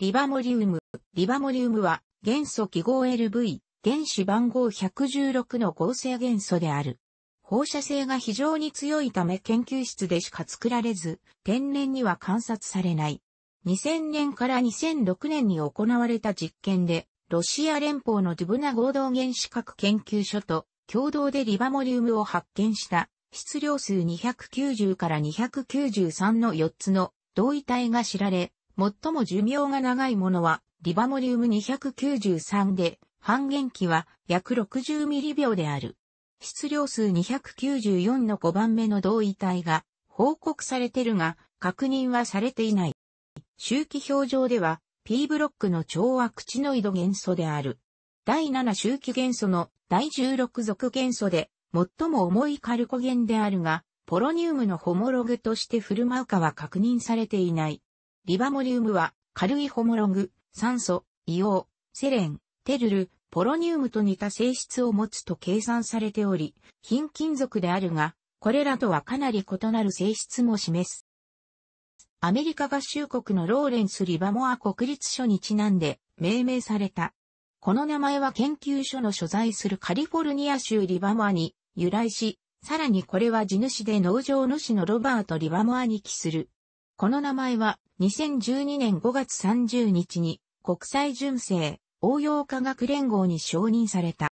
リバモリウム。リバモリウムは元素記号 LV、原子番号116の合成元素である。放射性が非常に強いため研究室でしか作られず、天然には観察されない。2000年から2006年に行われた実験で、ロシア連邦のドゥブナ合同原子核研究所と共同でリバモリウムを発見した質量数290から293の4つの同位体が知られ、最も寿命が長いものは、リバモリウム293で、半減期は約60ミリ秒である。質量数294の5番目の同位体が報告されてるが、確認はされていない。周期表上では、P ブロックの超はクチノイド元素である。第7周期元素の第16属元素で、最も重いカルコゲンであるが、ポロニウムのホモログとして振る舞うかは確認されていない。リバモリウムは軽いホモログ、酸素、硫黄、セレン、テルル、ポロニウムと似た性質を持つと計算されており、貧金属であるが、これらとはかなり異なる性質も示す。アメリカ合衆国のローレンス・リバモア国立所にちなんで命名された。この名前は研究所の所在するカリフォルニア州リバモアに由来し、さらにこれは地主で農場主のロバート・リバモアに帰するこの名前は2012年5月30日に国際純正応用科学連合に承認された。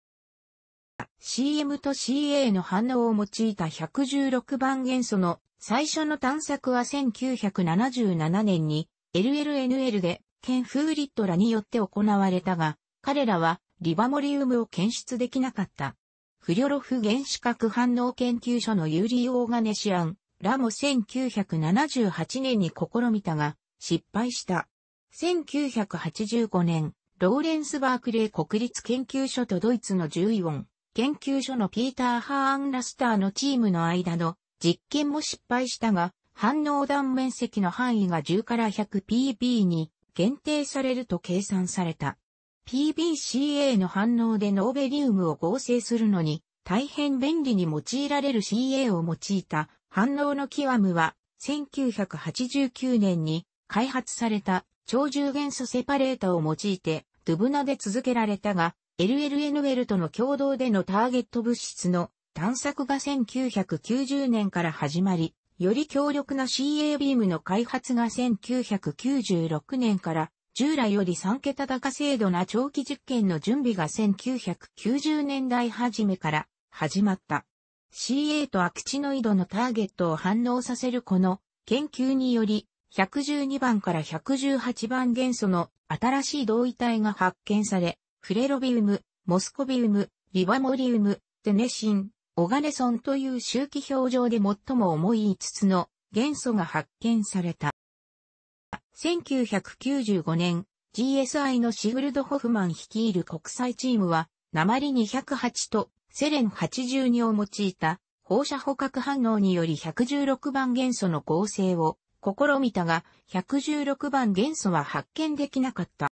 CM と CA の反応を用いた116番元素の最初の探索は1977年に LLNL でケン・フーリットらによって行われたが、彼らはリバモリウムを検出できなかった。フリョロフ原子核反応研究所のユーリー・オーガネシアン、らも1978年に試みたが、失敗した。1985年、ローレンス・バークレー国立研究所とドイツの獣医音、研究所のピーター・ハーン・ラスターのチームの間の実験も失敗したが、反応断面積の範囲が10から 100pb に限定されると計算された。PBCA の反応でノーベリウムを合成するのに大変便利に用いられる CA を用いた反応のキワムは、1989年に開発された超重元素セパレータを用いて、ドゥブナで続けられたが、LLNL との共同でのターゲット物質の探索が1990年から始まり、より強力な CA ビームの開発が1996年から従来より3桁高精度な長期実験の準備が1990年代初めから始まった。CA とアクチノイドのターゲットを反応させるこの研究により、112番から118番元素の新しい同位体が発見され、フレロビウム、モスコビウム、リバモリウム、テネシン、オガネソンという周期表上で最も重い5つの元素が発見された。1995年、GSI のシグルド・ホフマン率いる国際チームは、鉛208とセレン82を用いた放射捕獲反応により116番元素の合成を試みたが、116番元素は発見できなかった。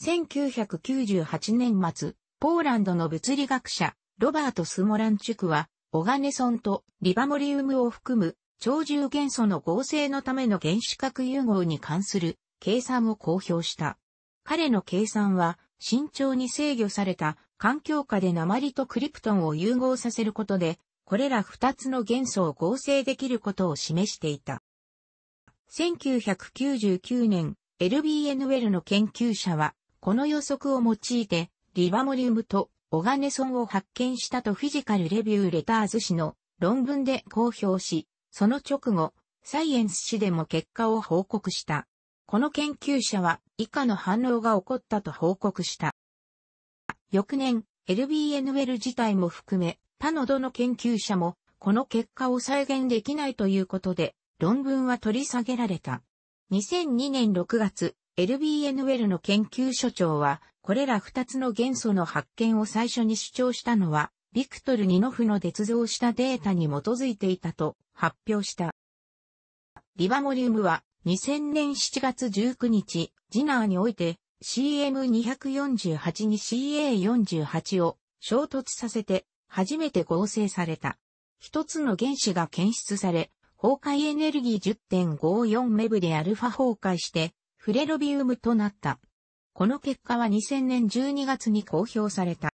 1998年末、ポーランドの物理学者、ロバート・スモランチュクは、オガネソンとリバモリウムを含む超重元素の合成のための原子核融合に関する計算を公表した。彼の計算は慎重に制御された環境下で鉛とクリプトンを融合させることで、これら二つの元素を合成できることを示していた。1999年、LBN ウェルの研究者は、この予測を用いて、リバモリウムとオガネソンを発見したとフィジカルレビューレターズ氏の論文で公表し、その直後、サイエンス誌でも結果を報告した。この研究者は以下の反応が起こったと報告した。翌年、LBN l 自体も含め、他のどの研究者も、この結果を再現できないということで、論文は取り下げられた。2002年6月、LBN l の研究所長は、これら2つの元素の発見を最初に主張したのは、ビクトル・ニノフの捏造したデータに基づいていたと発表した。リバモリウムは2000年7月19日、ジナーにおいて CM248 に CA48 を衝突させて初めて合成された。一つの原子が検出され、崩壊エネルギー10.54メブでアルファ崩壊してフレロビウムとなった。この結果は2000年12月に公表された。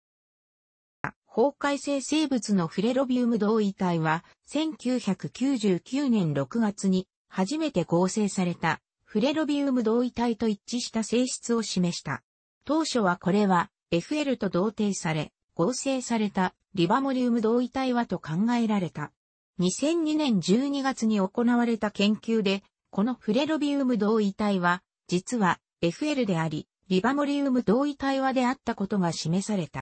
崩壊性生物のフレロビウム同位体は1999年6月に初めて合成されたフレロビウム同位体と一致した性質を示した。当初はこれは FL と同定され、合成されたリバモリウム同位体はと考えられた。2002年12月に行われた研究で、このフレロビウム同位体は、実は FL であり、リバモリウム同位体はであったことが示された。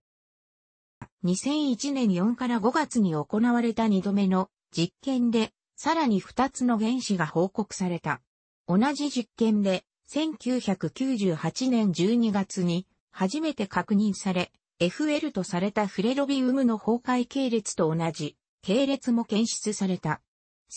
2001年4から5月に行われた2度目の実験で、さらに2つの原子が報告された。同じ実験で、1998年12月に初めて確認され、FL とされたフレロビウムの崩壊系列と同じ系列も検出された。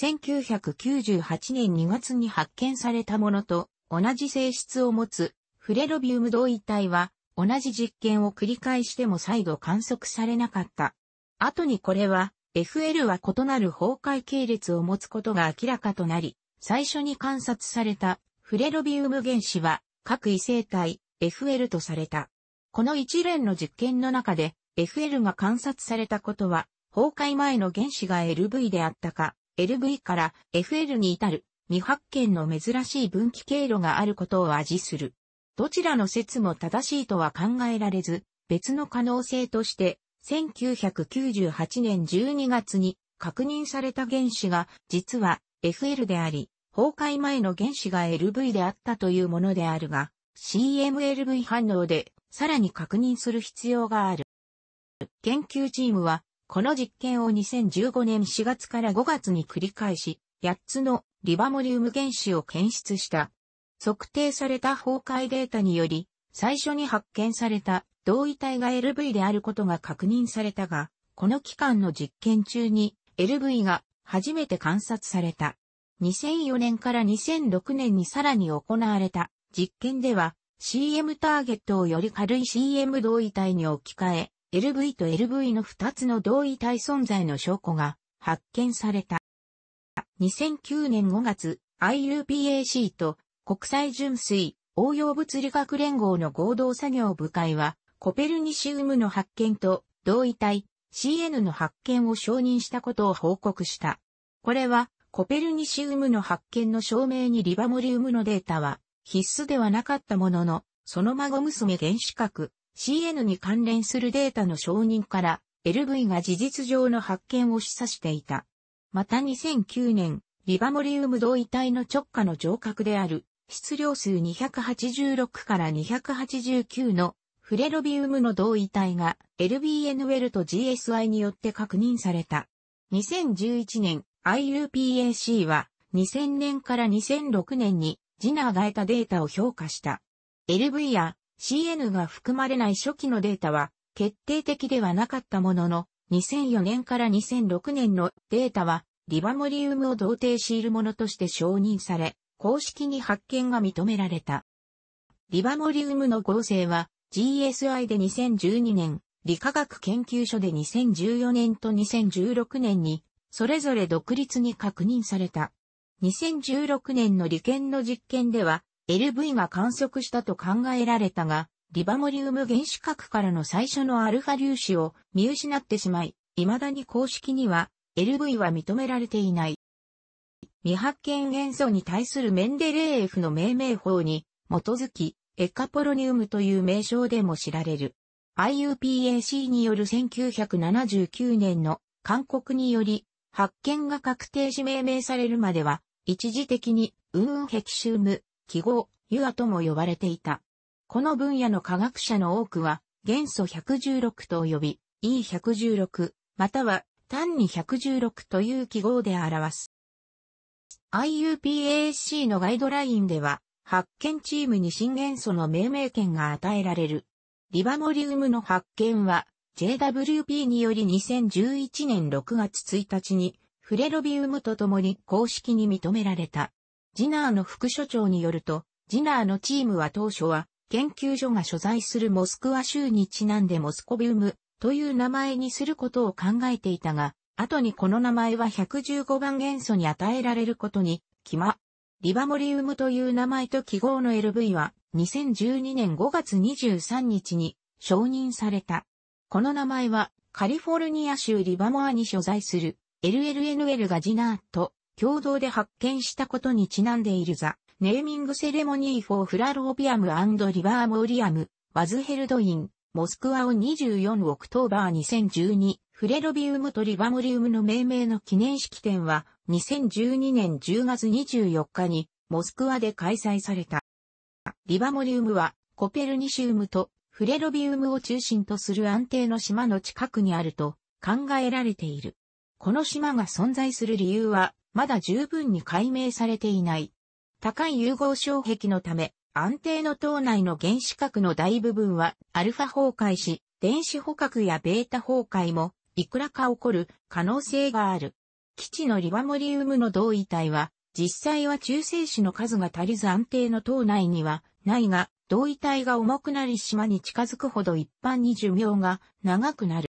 1998年2月に発見されたものと同じ性質を持つフレロビウム同位体は同じ実験を繰り返しても再度観測されなかった。後にこれは FL は異なる崩壊系列を持つことが明らかとなり、最初に観察されたフレロビウム原子は各異性体 FL とされた。この一連の実験の中で FL が観察されたことは崩壊前の原子が LV であったか、LV から FL に至る未発見の珍しい分岐経路があることを味する。どちらの説も正しいとは考えられず、別の可能性として、1998年12月に確認された原子が、実は FL であり、崩壊前の原子が LV であったというものであるが、CMLV 反応でさらに確認する必要がある。研究チームは、この実験を2015年4月から5月に繰り返し、8つのリバモリウム原子を検出した。測定された崩壊データにより、最初に発見された同位体が LV であることが確認されたが、この期間の実験中に LV が初めて観察された。2004年から2006年にさらに行われた実験では CM ターゲットをより軽い CM 同位体に置き換え LV と LV の2つの同位体存在の証拠が発見された。2009年5月 IUPAC と国際純粋応用物理学連合の合同作業部会はコペルニシウムの発見と同位体 CN の発見を承認したことを報告した。これは、コペルニシウムの発見の証明にリバモリウムのデータは必須ではなかったものの、その孫娘原子核 CN に関連するデータの承認から LV が事実上の発見を示唆していた。また2009年、リバモリウム同位体の直下の上核である質量数286から289のフレロビウムの同位体が LBN ウェルと GSI によって確認された。2011年 IUPAC は2000年から2006年にジナーが得たデータを評価した。LV や CN が含まれない初期のデータは決定的ではなかったものの2004年から2006年のデータはリバモリウムを同定しているものとして承認され公式に発見が認められた。リバモリウムの合成は GSI で2012年、理化学研究所で2014年と2016年に、それぞれ独立に確認された。2016年の理研の実験では、LV が観測したと考えられたが、リバモリウム原子核からの最初のアルファ粒子を見失ってしまい、未だに公式には LV は認められていない。未発見元素に対するメンデレーエフの命名法に基づき、エカポロニウムという名称でも知られる。IUPAC による1979年の勧告により、発見が確定し命名されるまでは、一時的に、ウーンヘキシウム、記号、ユアとも呼ばれていた。この分野の科学者の多くは、元素116と及び、E116、または単に116という記号で表す。IUPAC のガイドラインでは、発見チームに新元素の命名権が与えられる。リバモリウムの発見は、JWP により2011年6月1日に、フレロビウムと共に公式に認められた。ジナーの副所長によると、ジナーのチームは当初は、研究所が所在するモスクワ州にちなんでモスコビウムという名前にすることを考えていたが、後にこの名前は115番元素に与えられることに決まっリバモリウムという名前と記号の LV は2012年5月23日に承認された。この名前はカリフォルニア州リバモアに所在する LLNL がジナーと共同で発見したことにちなんでいるザ・ネーミングセレモニー・フォー・フラロービアムリバーモリアム、ワズヘルドイン、モスクワを24オクトーバー2012、フレロビウムとリバモリウムの命名の記念式典は2012年10月24日にモスクワで開催された。リバモリウムはコペルニシウムとフレロビウムを中心とする安定の島の近くにあると考えられている。この島が存在する理由はまだ十分に解明されていない。高い融合障壁のため、安定の島内の原子核の大部分はアルファ崩壊し、電子捕獲やベータ崩壊もいくらか起こる可能性がある。基地のリバモリウムの同位体は、実際は中性子の数が足りず安定の島内にはないが、同位体が重くなり島に近づくほど一般に寿命が長くなる。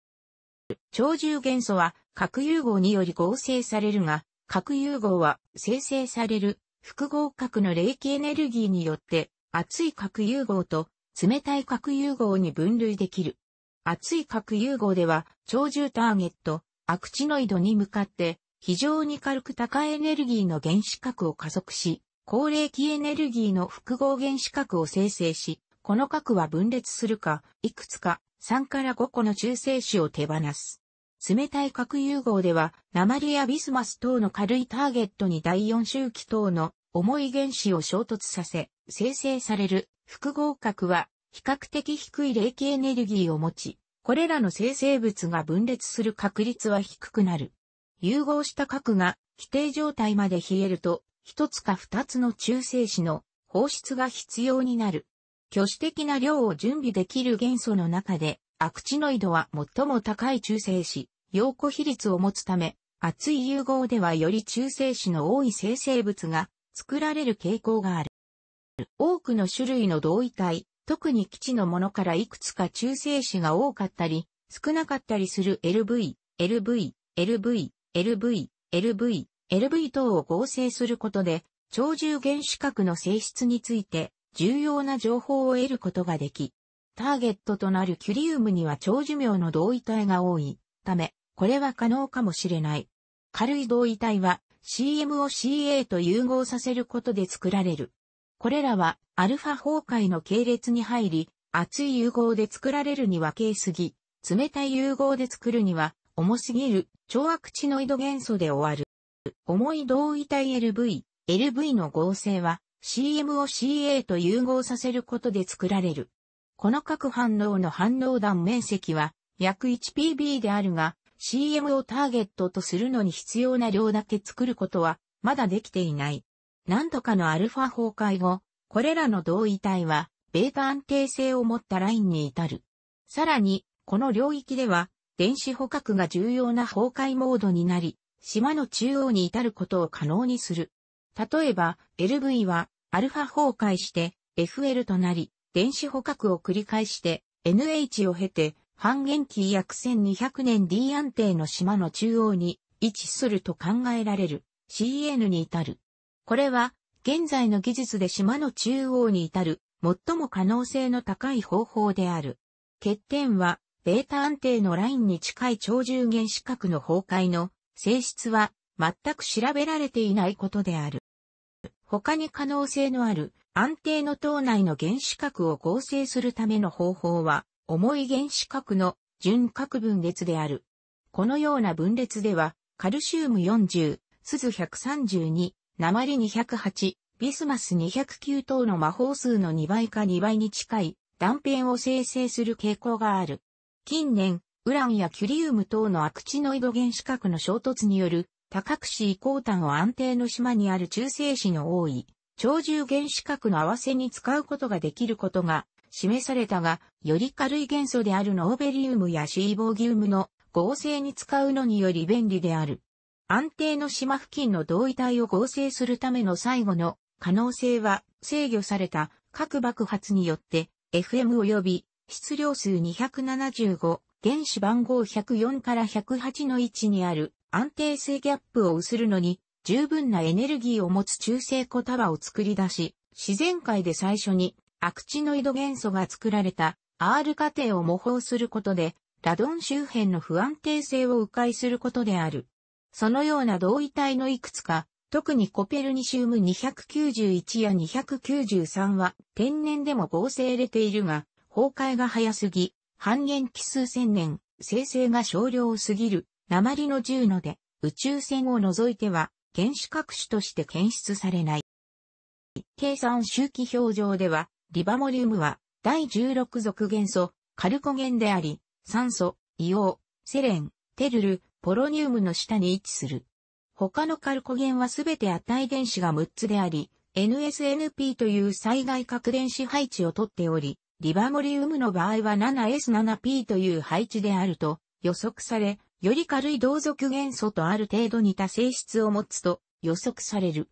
超重元素は核融合により合成されるが、核融合は生成される複合核の冷気エネルギーによって熱い核融合と冷たい核融合に分類できる。熱い核融合では超重ターゲット、アクチノイドに向かって非常に軽く高いエネルギーの原子核を加速し、高齢期エネルギーの複合原子核を生成し、この核は分裂するか、いくつか3から5個の中性子を手放す。冷たい核融合では、鉛やビスマス等の軽いターゲットに第4周期等の重い原子を衝突させ、生成される複合核は比較的低い冷気エネルギーを持ち、これらの生成物が分裂する確率は低くなる。融合した核が規定状態まで冷えると、一つか二つの中性子の放出が必要になる。挙手的な量を準備できる元素の中で、アクチノイドは最も高い中性子、陽子比率を持つため、熱い融合ではより中性子の多い生成物が作られる傾向がある。多くの種類の同位体、特に基地のものからいくつか中性子が多かったり、少なかったりする LV、LV、LV、LV、LV、LV 等を合成することで、超重原子核の性質について重要な情報を得ることができ、ターゲットとなるキュリウムには超寿命の同位体が多いため、これは可能かもしれない。軽い同位体は CM を CA と融合させることで作られる。これらはアルファ崩壊の系列に入り、熱い融合で作られるには軽すぎ、冷たい融合で作るには重すぎる、超アクチノイド元素で終わる。重い同位体 LV、LV の合成は CM を CA と融合させることで作られる。この各反応の反応弾面積は約 1pb であるが、CM をターゲットとするのに必要な量だけ作ることはまだできていない。何とかのアルファ崩壊後、これらの同位体はベータ安定性を持ったラインに至る。さらに、この領域では電子捕獲が重要な崩壊モードになり、島の中央に至ることを可能にする。例えば、LV は、アルファ崩壊して、FL となり、電子捕獲を繰り返して、NH を経て、半減期約1200年 D 安定の島の中央に位置すると考えられる CN に至る。これは、現在の技術で島の中央に至る最も可能性の高い方法である。欠点は、ベータ安定のラインに近い超重原子核の崩壊の性質は全く調べられていないことである。他に可能性のある安定の島内の原子核を合成するための方法は、重い原子核の純核分裂である。このような分裂では、カルシウム40、鈴132、鉛208、ビスマス209等の魔法数の2倍か2倍に近い断片を生成する傾向がある。近年、ウランやキュリウム等のアクチノイド原子核の衝突による、多核子移行端を安定の島にある中性子の多い、超重原子核の合わせに使うことができることが示されたが、より軽い元素であるノーベリウムやシーボーギウムの合成に使うのにより便利である。安定の島付近の同位体を合成するための最後の可能性は制御された核爆発によって FM 及び質量数275、原子番号104から108の位置にある安定性ギャップを薄るのに十分なエネルギーを持つ中性子束を作り出し、自然界で最初にアクチノイド元素が作られた R 過程を模倣することで、ラドン周辺の不安定性を迂回することである。そのような同位体のいくつか、特にコペルニシウム291や293は天然でも合成れているが、崩壊が早すぎ、半減期数千年、生成が少量すぎる、鉛の銃ので、宇宙船を除いては、原子核種として検出されない。計算周期表上では、リバモリウムは、第16属元素、カルコゲンであり、酸素、硫黄、セレン、テルル、ポロニウムの下に位置する。他のカルコゲンはすべて値電子が6つであり、NSNP という災害核電子配置をとっており、リバモリウムの場合は 7S7P という配置であると予測され、より軽い同族元素とある程度似た性質を持つと予測される。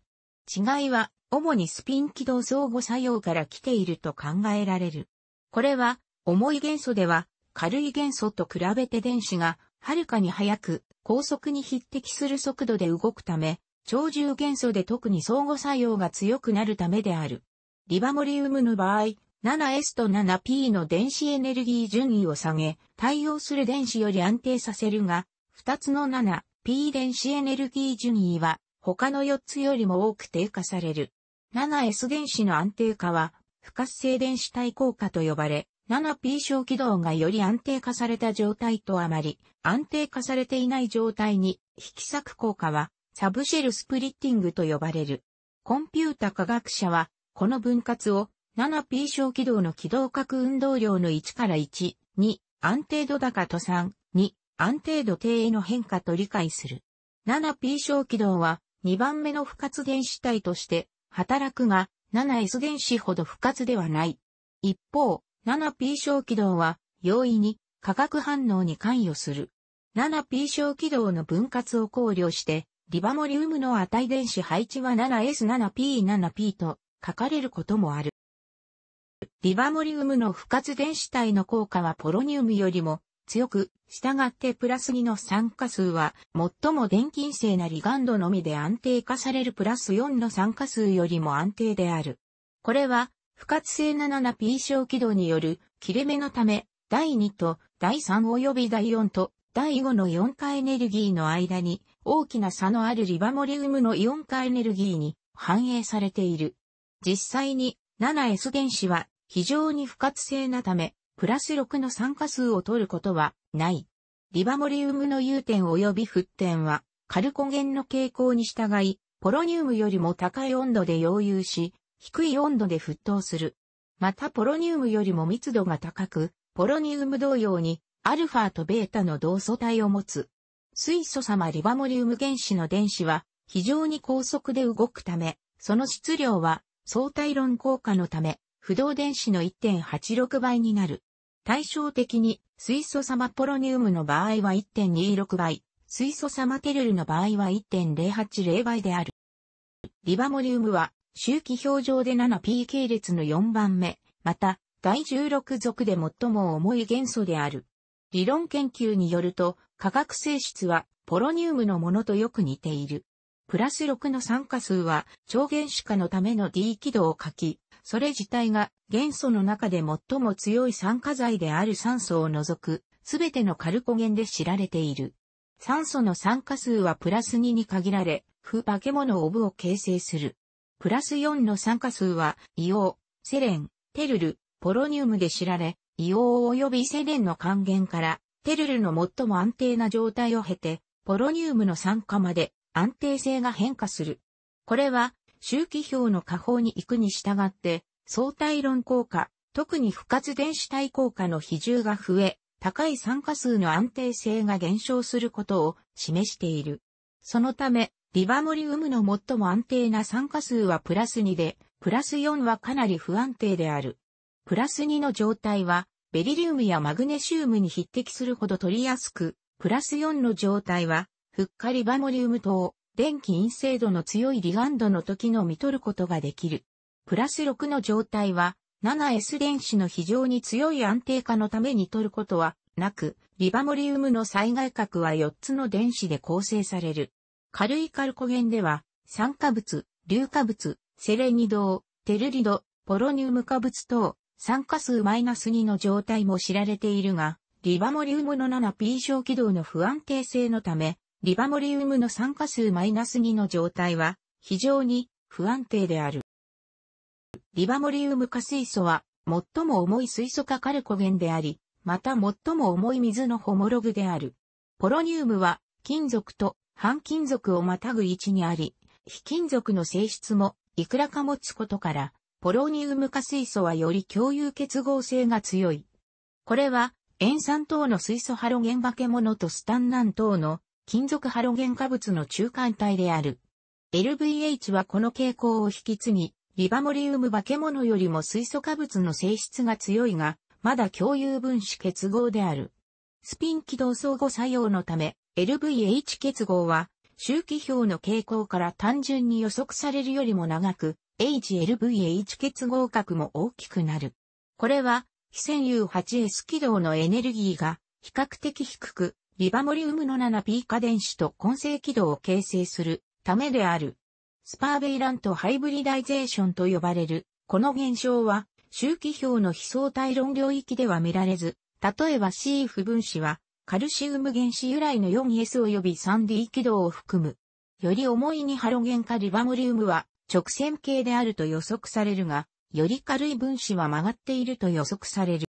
違いは、主にスピン軌道相互作用から来ていると考えられる。これは、重い元素では、軽い元素と比べて電子が、はるかに速く、高速に匹敵する速度で動くため、超重元素で特に相互作用が強くなるためである。リバモリウムの場合、7S と 7P の電子エネルギー順位を下げ、対応する電子より安定させるが、2つの 7P 電子エネルギー順位は、他の4つよりも多く低下される。7S 電子の安定化は、不活性電子対効果と呼ばれ、7P 小軌道がより安定化された状態とあまり安定化されていない状態に引き裂く効果はサブシェルスプリッティングと呼ばれる。コンピュータ科学者はこの分割を 7P 小軌道の軌道角運動量の1から1、2、安定度高と3、2、安定度低への変化と理解する。7P 小軌道は2番目の不活原子体として働くが 7S 原子ほど不活ではない。一方、7P 小軌道は容易に化学反応に関与する。7P 小軌道の分割を考慮して、リバモリウムの値電子配置は 7S7P7P と書かれることもある。リバモリウムの不活電子体の効果はポロニウムよりも強く、したがってプラス2の酸化数は最も電気性なリガンドのみで安定化されるプラス4の酸化数よりも安定である。これは、不活性 7P 小軌道による切れ目のため、第2と第3及び第4と第5の4化エネルギーの間に大きな差のあるリバモリウムの4化エネルギーに反映されている。実際に 7S 原子は非常に不活性なため、プラス6の酸化数を取ることはない。リバモリウムの融点及び沸点は、カルコゲンの傾向に従い、ポロニウムよりも高い温度で溶融し、低い温度で沸騰する。またポロニウムよりも密度が高く、ポロニウム同様に、アルファとベータの同素体を持つ。水素様リバモリウム原子の電子は、非常に高速で動くため、その質量は相対論効果のため、不動電子の1.86倍になる。対照的に、水素サマポロニウムの場合は1.26倍、水素サマテルルの場合は1.080倍である。リバモリウムは、周期表上で 7P 系列の4番目、また、第16族で最も重い元素である。理論研究によると、化学性質はポロニウムのものとよく似ている。プラス6の酸化数は超原子化のための D 軌道を書き、それ自体が元素の中で最も強い酸化剤である酸素を除く、すべてのカルコゲンで知られている。酸素の酸化数はプラス2に限られ、不化け物オブを形成する。プラス4の酸化数は、硫黄、セレン、テルル、ポロニウムで知られ、硫黄及びセレンの還元から、テルルの最も安定な状態を経て、ポロニウムの酸化まで安定性が変化する。これは周期表の下方に行くに従って、相対論効果、特に不活電子対効果の比重が増え、高い酸化数の安定性が減少することを示している。そのため、リバモリウムの最も安定な酸化数はプラス2で、プラス4はかなり不安定である。プラス2の状態は、ベリリウムやマグネシウムに匹敵するほど取りやすく、プラス4の状態は、フッカリバモリウム等、電気陰性度の強いリガンドの時のみ取ることができる。プラス6の状態は 7S 電子の非常に強い安定化のために取ることはなく、リバモリウムの最外核は4つの電子で構成される。軽いカルコゲンでは、酸化物、硫化物、セレニドテルリド、ポロニウム化物等、酸化数マイナス -2 の状態も知られているが、リバモリウムの 7P 小軌道の不安定性のため、リバモリウムの酸化数 -2 の状態は非常に不安定である。リバモリウム化水素は最も重い水素化カルコゲンであり、また最も重い水のホモログである。ポロニウムは金属と半金属をまたぐ位置にあり、非金属の性質もいくらか持つことから、ポロニウム化水素はより共有結合性が強い。これは塩酸等の水素ハロゲン化け物とスタンナン等の金属ハロゲン化物の中間体である。LVH はこの傾向を引き継ぎ、リバモリウム化け物よりも水素化物の性質が強いが、まだ共有分子結合である。スピン軌道相互作用のため、LVH 結合は、周期表の傾向から単純に予測されるよりも長く、HLVH 結合角も大きくなる。これは、非線 U8S 軌道のエネルギーが比較的低く、リバモリウムの 7P 化電子と混成軌道を形成するためである。スパーベイラントハイブリダイゼーションと呼ばれる、この現象は、周期表の非相対論領域では見られず、例えば CF 分子は、カルシウム原子由来の 4S 及び 3D 軌道を含む。より重いにハロゲン化リバモリウムは直線形であると予測されるが、より軽い分子は曲がっていると予測される。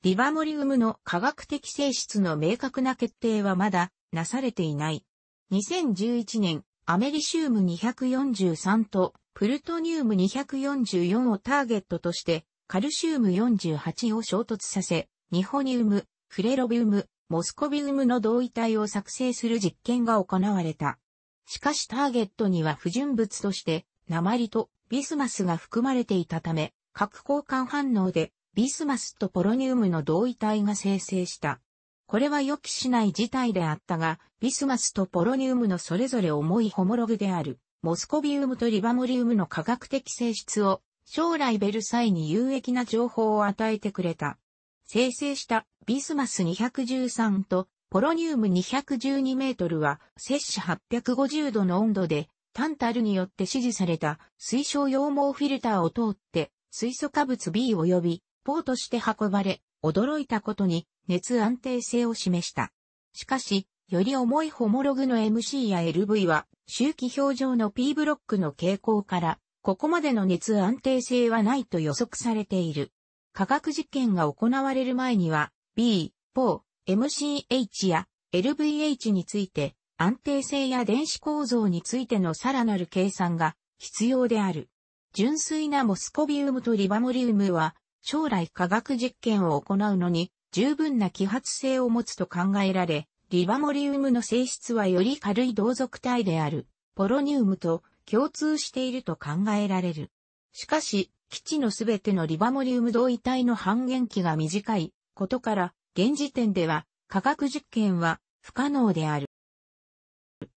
リバモリウムの科学的性質の明確な決定はまだなされていない。2011年、アメリシウム243とプルトニウム244をターゲットとして、カルシウム48を衝突させ、ニホニウム、フレロビウム、モスコビウムの同位体を作成する実験が行われた。しかしターゲットには不純物として、鉛とビスマスが含まれていたため、核交換反応でビスマスとポロニウムの同位体が生成した。これは予期しない事態であったが、ビスマスとポロニウムのそれぞれ重いホモログである、モスコビウムとリバモリウムの科学的性質を、将来ベルサイに有益な情報を与えてくれた。生成したビスマス213とポロニウム212メートルは摂氏850度の温度でタンタルによって指示された水晶羊毛フィルターを通って水素化物 B 及びポーして運ばれ、驚いたことに熱安定性を示した。しかし、より重いホモログの MC や LV は、周期表上の P ブロックの傾向から、ここまでの熱安定性はないと予測されている。科学実験が行われる前には、B、PO、MCH や LVH について、安定性や電子構造についてのさらなる計算が必要である。純粋なモスコビウムとリバモリウムは将来科学実験を行うのに十分な揮発性を持つと考えられ、リバモリウムの性質はより軽い同族体であるポロニウムと共通していると考えられる。しかし、基地のすべてのリバモリウム同位体の半減期が短いことから、現時点では科学実験は不可能である。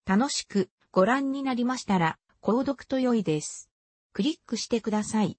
楽しくご覧になりましたら、購読と良いです。クリックしてください。